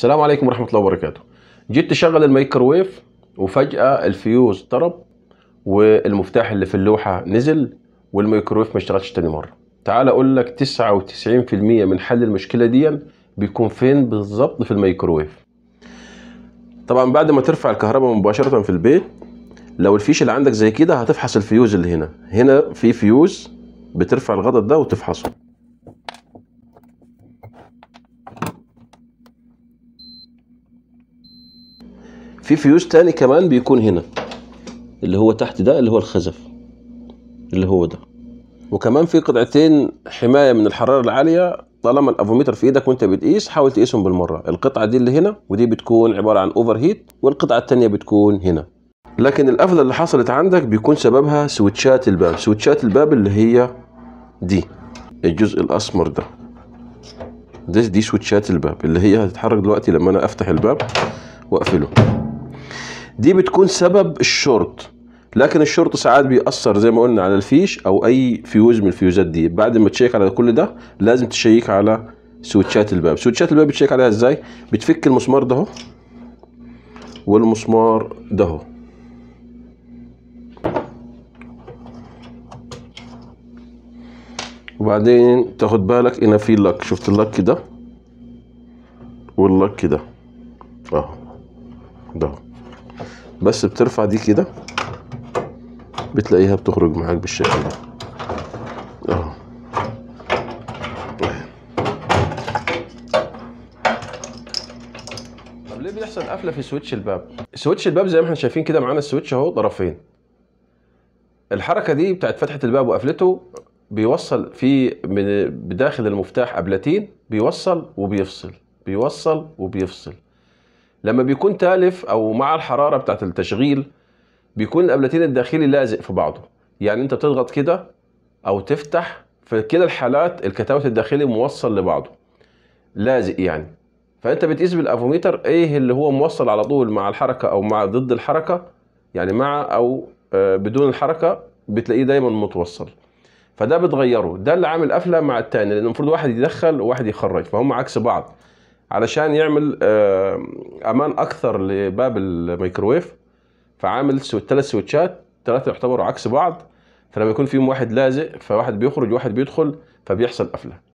السلام عليكم ورحمة الله وبركاته جيت تشغل الميكرويف وفجأة الفيوز طرب والمفتاح اللي في اللوحة نزل والميكرويف ما اشتغلش تاني مرة تعال اقول لك 99% من حل المشكلة دي بيكون فين بالظبط في الميكرويف طبعا بعد ما ترفع الكهرباء مباشرة في البيت لو الفيش اللي عندك زي كده هتفحص الفيوز اللي هنا هنا في فيوز بترفع الغضب ده وتفحصه في فيوز تاني كمان بيكون هنا اللي هو تحت ده اللي هو الخزف اللي هو ده وكمان في قطعتين حمايه من الحراره العاليه طالما الافوميتر في ايدك وانت بتقيس حاول تقيسهم بالمره القطعه دي اللي هنا ودي بتكون عباره عن اوفر هيت والقطعه التانية بتكون هنا لكن القفله اللي حصلت عندك بيكون سببها سويتشات الباب سويتشات الباب اللي هي دي الجزء الاسمر ده ده دي سويتشات الباب اللي هي هتتحرك دلوقتي لما انا افتح الباب واقفله دي بتكون سبب الشورت لكن الشورت ساعات بيأثر زي ما قلنا على الفيش او اي فيوز من الفيوزات دي بعد ما تشيك على كل ده لازم تشيك على سويتشات الباب سويتشات الباب بتشيك عليها ازاي بتفك المسمار ده والمسمار ده وبعدين تاخد بالك ان في لك شفت اللك ده واللك ده اهو ده بس بترفع دي كده بتلاقيها بتخرج معاك بالشكل ده اهو طب ليه بيحصل قفله في سويتش الباب سويتش الباب زي ما احنا شايفين كده معانا السويتش اهو طرفين الحركه دي بتاعت فتحه الباب وقفلته بيوصل في بداخل المفتاح قبلتين بيوصل وبيفصل بيوصل وبيفصل لما بيكون تالف او مع الحراره بتاعه التشغيل بيكون الابلتين الداخلي لازق في بعضه يعني انت بتضغط كده او تفتح في كده الحالات الكتاوت الداخلي موصل لبعضه لازق يعني فانت بتقيس بالافوميتر ايه اللي هو موصل على طول مع الحركه او مع ضد الحركه يعني مع او آه، بدون الحركه بتلاقيه دايما متوصل فده بتغيره ده اللي عامل قفله مع التاني لان المفروض واحد يدخل وواحد يخرج فهم عكس بعض علشان يعمل آه، امان اكثر لباب الميكروويف فعامل ثلاث سويتشات ثلاثه يعتبروا عكس بعض فلما يكون فيهم واحد لازق فواحد بيخرج وواحد بيدخل فبيحصل قفله